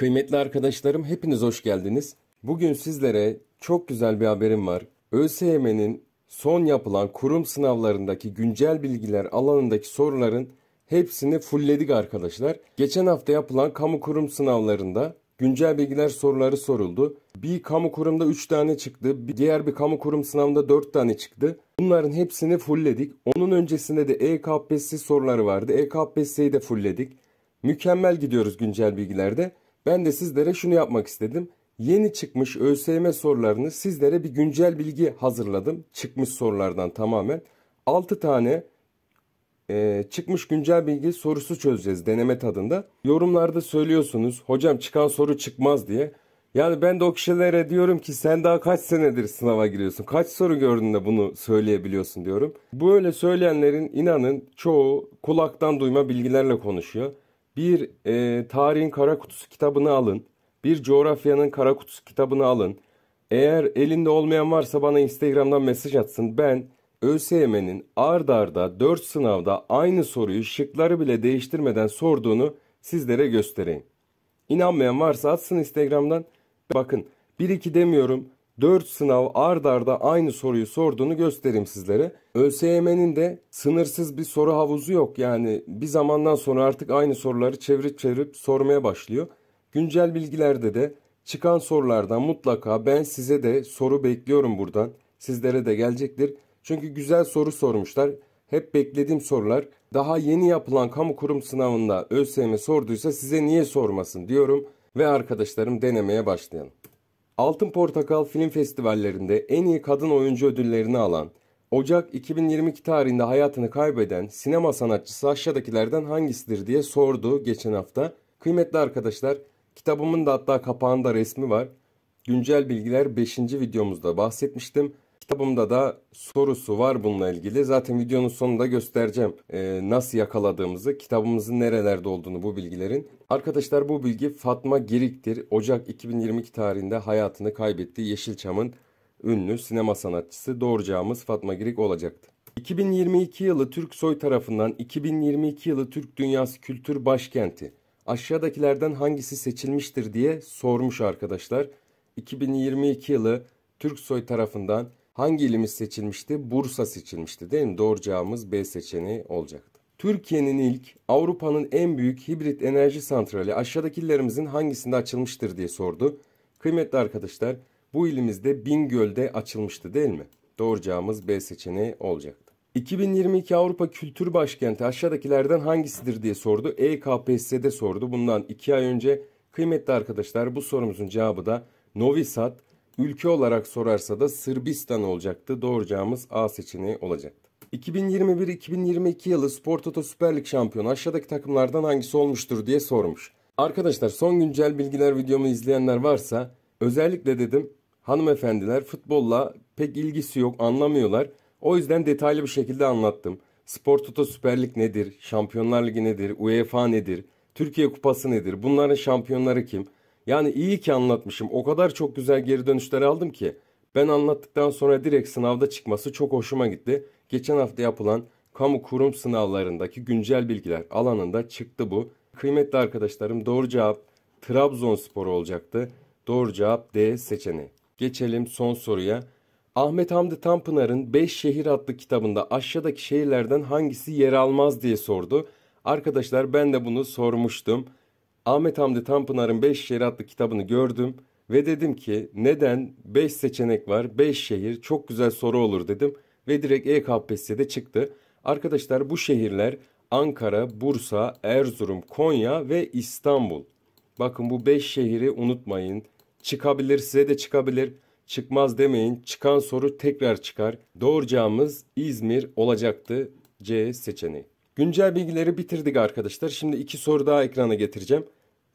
Kıymetli arkadaşlarım hepiniz hoş geldiniz. Bugün sizlere çok güzel bir haberim var. ÖSYM'nin son yapılan kurum sınavlarındaki güncel bilgiler alanındaki soruların hepsini fullledik arkadaşlar. Geçen hafta yapılan kamu kurum sınavlarında güncel bilgiler soruları soruldu. Bir kamu kurumda 3 tane çıktı. Bir diğer bir kamu kurum sınavında 4 tane çıktı. Bunların hepsini fullledik. Onun öncesinde de EKPSS soruları vardı. EKPSS'yi de fullledik. Mükemmel gidiyoruz güncel bilgilerde. Ben de sizlere şunu yapmak istedim. Yeni çıkmış ÖSYM sorularını sizlere bir güncel bilgi hazırladım. Çıkmış sorulardan tamamen. 6 tane e, çıkmış güncel bilgi sorusu çözeceğiz deneme tadında. Yorumlarda söylüyorsunuz hocam çıkan soru çıkmaz diye. Yani ben de o kişilere diyorum ki sen daha kaç senedir sınava giriyorsun? Kaç soru gördün de bunu söyleyebiliyorsun diyorum. Böyle söyleyenlerin inanın çoğu kulaktan duyma bilgilerle konuşuyor bir e, tarihin kara kutusu kitabını alın. Bir coğrafyanın kara kutusu kitabını alın. Eğer elinde olmayan varsa bana Instagram'dan mesaj atsın. Ben ÖSYM'nin ard arda 4 sınavda aynı soruyu şıkları bile değiştirmeden sorduğunu sizlere göstereyim. İnanmayan varsa atsın Instagram'dan. Bakın 1-2 demiyorum. 4 sınav ard arda aynı soruyu sorduğunu göstereyim sizlere. ÖSYM'nin de sınırsız bir soru havuzu yok. Yani bir zamandan sonra artık aynı soruları çevirip çevirip sormaya başlıyor. Güncel bilgilerde de çıkan sorulardan mutlaka ben size de soru bekliyorum buradan. Sizlere de gelecektir. Çünkü güzel soru sormuşlar. Hep beklediğim sorular. Daha yeni yapılan kamu kurum sınavında ÖSYM sorduysa size niye sormasın diyorum ve arkadaşlarım denemeye başlayalım. Altın Portakal Film Festivallerinde en iyi kadın oyuncu ödüllerini alan, Ocak 2022 tarihinde hayatını kaybeden sinema sanatçısı aşağıdakilerden hangisidir diye sordu geçen hafta. Kıymetli arkadaşlar, kitabımın da hatta kapağında resmi var. Güncel bilgiler 5. videomuzda bahsetmiştim. Kitabımda da sorusu var bununla ilgili. Zaten videonun sonunda göstereceğim e, nasıl yakaladığımızı, kitabımızın nerelerde olduğunu bu bilgilerin. Arkadaşlar bu bilgi Fatma Girik'tir. Ocak 2022 tarihinde hayatını kaybetti Yeşilçam'ın ünlü sinema sanatçısı doğuracağımız Fatma Girik olacaktı. 2022 yılı Türk Soy tarafından 2022 yılı Türk Dünyası Kültür Başkenti. Aşağıdakilerden hangisi seçilmiştir diye sormuş arkadaşlar. 2022 yılı Türk Soy tarafından Hangi ilimiz seçilmişti? Bursa seçilmişti değil mi? Doğru cevabımız B seçeneği olacaktı. Türkiye'nin ilk Avrupa'nın en büyük hibrit enerji santrali aşağıdakilerimizin hangisinde açılmıştır diye sordu. Kıymetli arkadaşlar bu ilimizde Bingöl'de açılmıştı değil mi? Doğru cevabımız B seçeneği olacaktı. 2022 Avrupa Kültür Başkenti aşağıdakilerden hangisidir diye sordu. EKPSS'de sordu. Bundan 2 ay önce kıymetli arkadaşlar bu sorumuzun cevabı da Novi Sad Ülke olarak sorarsa da Sırbistan olacaktı. Doğuracağımız A seçeneği olacaktı. 2021-2022 yılı Spor Toto Süper Lig şampiyonu aşağıdaki takımlardan hangisi olmuştur diye sormuş. Arkadaşlar son güncel bilgiler videomu izleyenler varsa özellikle dedim hanımefendiler futbolla pek ilgisi yok anlamıyorlar. O yüzden detaylı bir şekilde anlattım. Spor Toto Süper Lig nedir? Şampiyonlar Ligi nedir? UEFA nedir? Türkiye Kupası nedir? Bunların şampiyonları kim? Yani iyi ki anlatmışım. O kadar çok güzel geri dönüşler aldım ki. Ben anlattıktan sonra direkt sınavda çıkması çok hoşuma gitti. Geçen hafta yapılan kamu kurum sınavlarındaki güncel bilgiler alanında çıktı bu. Kıymetli arkadaşlarım doğru cevap Trabzonspor olacaktı. Doğru cevap D seçeneği. Geçelim son soruya. Ahmet Hamdi Tanpınar'ın 5 şehir adlı kitabında aşağıdaki şehirlerden hangisi yer almaz diye sordu. Arkadaşlar ben de bunu sormuştum. Ahmet Hamdi Tanpınar'ın Beş Şehir adlı kitabını gördüm ve dedim ki neden 5 seçenek var, 5 şehir çok güzel soru olur dedim ve direkt E-KPSS'de çıktı. Arkadaşlar bu şehirler Ankara, Bursa, Erzurum, Konya ve İstanbul. Bakın bu 5 şehri unutmayın. Çıkabilir size de çıkabilir. Çıkmaz demeyin. Çıkan soru tekrar çıkar. Doğuracağımız İzmir olacaktı C seçeneği. Güncel bilgileri bitirdik arkadaşlar. Şimdi iki soru daha ekrana getireceğim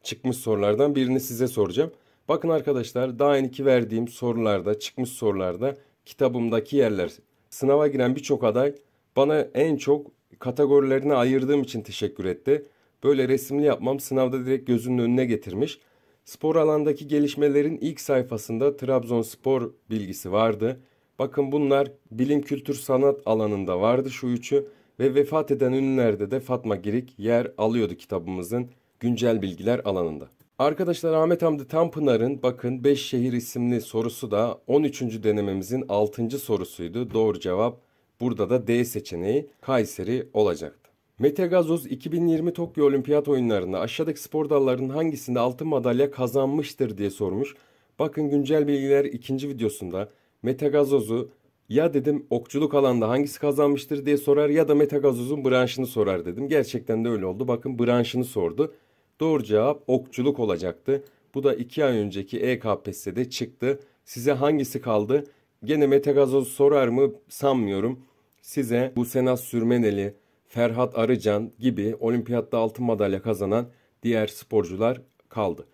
çıkmış sorulardan birini size soracağım. Bakın arkadaşlar daha önceki verdiğim sorularda çıkmış sorularda kitabımdaki yerler sınava giren birçok aday bana en çok kategorilerini ayırdığım için teşekkür etti. Böyle resimli yapmam sınavda direkt gözünün önüne getirmiş. Spor alandaki gelişmelerin ilk sayfasında Trabzonspor bilgisi vardı. Bakın bunlar bilim kültür sanat alanında vardı şu üçü ve vefat eden ünlülerde de Fatma Girik yer alıyordu kitabımızın güncel bilgiler alanında. Arkadaşlar Ahmet Hamdi Tanpınar'ın bakın 5 şehir isimli sorusu da 13. denememizin 6. sorusuydu. Doğru cevap burada da D seçeneği Kayseri olacaktı. Mete Gazoz 2020 Tokyo Olimpiyat oyunlarında aşağıdaki spor dallarının hangisinde altın madalya kazanmıştır diye sormuş. Bakın güncel bilgiler ikinci videosunda Mete Gazoz'u ya dedim okçuluk alanda hangisi kazanmıştır diye sorar ya da Mete Gazoz'un branşını sorar dedim. Gerçekten de öyle oldu. Bakın branşını sordu. Doğru cevap okçuluk olacaktı. Bu da 2 ay önceki EKPS'de çıktı. Size hangisi kaldı? Gene Metagazoz sorar mı sanmıyorum. Size bu Senaz Sürmeneli, Ferhat Arıcan gibi olimpiyatta altın madalya kazanan diğer sporcular kaldı.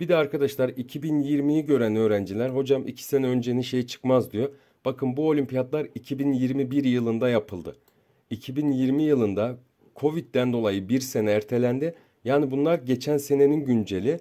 Bir de arkadaşlar 2020'yi gören öğrenciler hocam 2 sene önce şey çıkmaz diyor. Bakın bu olimpiyatlar 2021 yılında yapıldı. 2020 yılında Covid'den dolayı bir sene ertelendi yani bunlar geçen senenin günceli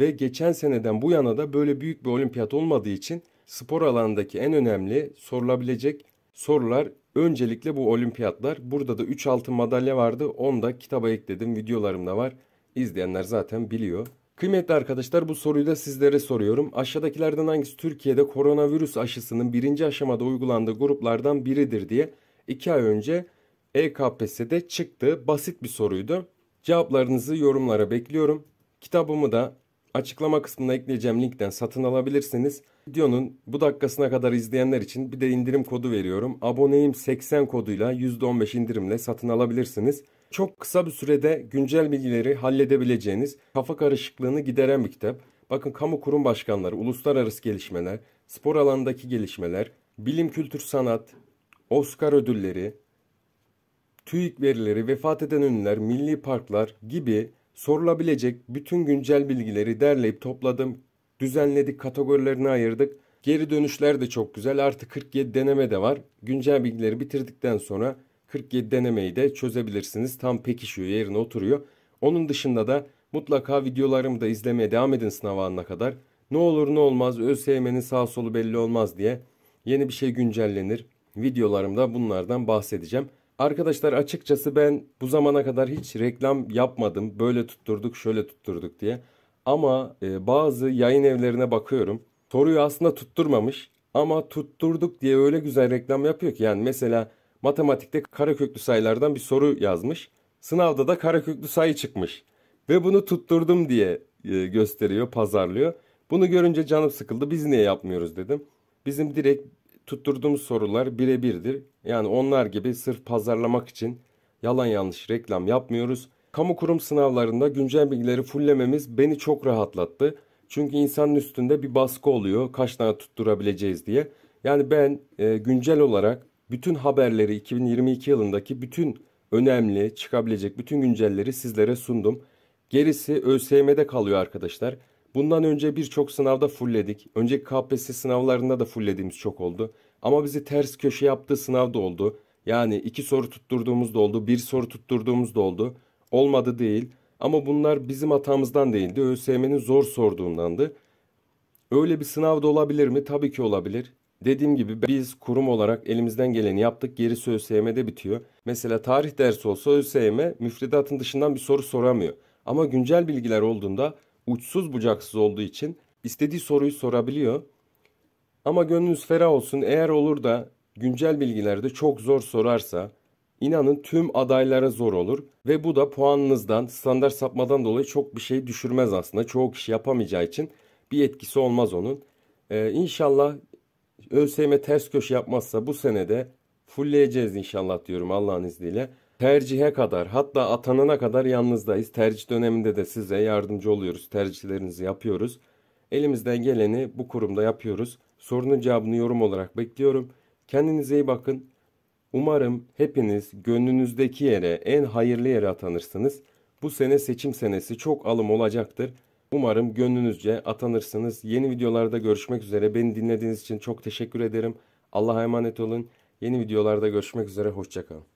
ve geçen seneden bu yana da böyle büyük bir olimpiyat olmadığı için spor alanındaki en önemli sorulabilecek sorular öncelikle bu olimpiyatlar. Burada da 3 altın madalya vardı. Onu da kitaba ekledim. Videolarımda var. İzleyenler zaten biliyor. Kıymetli arkadaşlar bu soruyu da sizlere soruyorum. Aşağıdakilerden hangisi Türkiye'de koronavirüs aşısının birinci aşamada uygulandığı gruplardan biridir diye 2 ay önce EKPS'de çıktı. Basit bir soruydu. Cevaplarınızı yorumlara bekliyorum. Kitabımı da açıklama kısmına ekleyeceğim linkten satın alabilirsiniz. Videonun bu dakikasına kadar izleyenler için bir de indirim kodu veriyorum. Aboneyim 80 koduyla %15 indirimle satın alabilirsiniz. Çok kısa bir sürede güncel bilgileri halledebileceğiniz, kafa karışıklığını gideren bir kitap. Bakın kamu kurum başkanları, uluslararası gelişmeler, spor alanındaki gelişmeler, bilim, kültür, sanat, Oscar ödülleri, TÜİK verileri, vefat eden ünlüler, milli parklar gibi sorulabilecek bütün güncel bilgileri derleyip topladım. Düzenledik, kategorilerine ayırdık. Geri dönüşler de çok güzel. Artı 47 deneme de var. Güncel bilgileri bitirdikten sonra 47 denemeyi de çözebilirsiniz. Tam pekişiyor, yerine oturuyor. Onun dışında da mutlaka videolarımı da izlemeye devam edin sınav anına kadar. Ne olur ne olmaz ÖSYM'nin sağ solu belli olmaz diye yeni bir şey güncellenir. Videolarımda bunlardan bahsedeceğim. Arkadaşlar açıkçası ben bu zamana kadar hiç reklam yapmadım. Böyle tutturduk, şöyle tutturduk diye. Ama e, bazı yayın evlerine bakıyorum. Soruyu aslında tutturmamış ama tutturduk diye öyle güzel reklam yapıyor ki. Yani mesela matematikte kareköklü sayılardan bir soru yazmış. Sınavda da kareköklü sayı çıkmış. Ve bunu tutturdum diye e, gösteriyor, pazarlıyor. Bunu görünce canım sıkıldı. Biz niye yapmıyoruz dedim. Bizim direkt Tutturduğum sorular birebirdir. Yani onlar gibi sırf pazarlamak için yalan yanlış reklam yapmıyoruz. Kamu kurum sınavlarında güncel bilgileri fullememiz beni çok rahatlattı. Çünkü insanın üstünde bir baskı oluyor kaç tane tutturabileceğiz diye. Yani ben e, güncel olarak bütün haberleri 2022 yılındaki bütün önemli çıkabilecek bütün güncelleri sizlere sundum. Gerisi ÖSYM'de kalıyor arkadaşlar. Bundan önce birçok sınavda fullledik. Önceki KPSS sınavlarında da fullediğimiz çok oldu. Ama bizi ters köşe yaptığı sınav da oldu. Yani iki soru tutturduğumuz da oldu, bir soru tutturduğumuz da oldu. Olmadı değil. Ama bunlar bizim hatamızdan değildi. ÖSYM'nin zor sorduğundandı. Öyle bir sınav da olabilir mi? Tabii ki olabilir. Dediğim gibi biz kurum olarak elimizden geleni yaptık. Gerisi ÖSYM'de bitiyor. Mesela tarih dersi olsa ÖSYM müfredatın dışından bir soru soramıyor. Ama güncel bilgiler olduğunda uçsuz bucaksız olduğu için istediği soruyu sorabiliyor. Ama gönlünüz ferah olsun eğer olur da güncel bilgilerde çok zor sorarsa inanın tüm adaylara zor olur ve bu da puanınızdan standart sapmadan dolayı çok bir şey düşürmez aslında. Çoğu kişi yapamayacağı için bir etkisi olmaz onun. Ee, inşallah ÖSYM ters köşe yapmazsa bu senede fullleyeceğiz inşallah diyorum Allah'ın izniyle tercihe kadar hatta atanana kadar yalnızdayız. Tercih döneminde de size yardımcı oluyoruz. Tercihlerinizi yapıyoruz. Elimizden geleni bu kurumda yapıyoruz. Sorunun cevabını yorum olarak bekliyorum. Kendinize iyi bakın. Umarım hepiniz gönlünüzdeki yere, en hayırlı yere atanırsınız. Bu sene seçim senesi çok alım olacaktır. Umarım gönlünüzce atanırsınız. Yeni videolarda görüşmek üzere. Beni dinlediğiniz için çok teşekkür ederim. Allah'a emanet olun. Yeni videolarda görüşmek üzere. Hoşçakalın.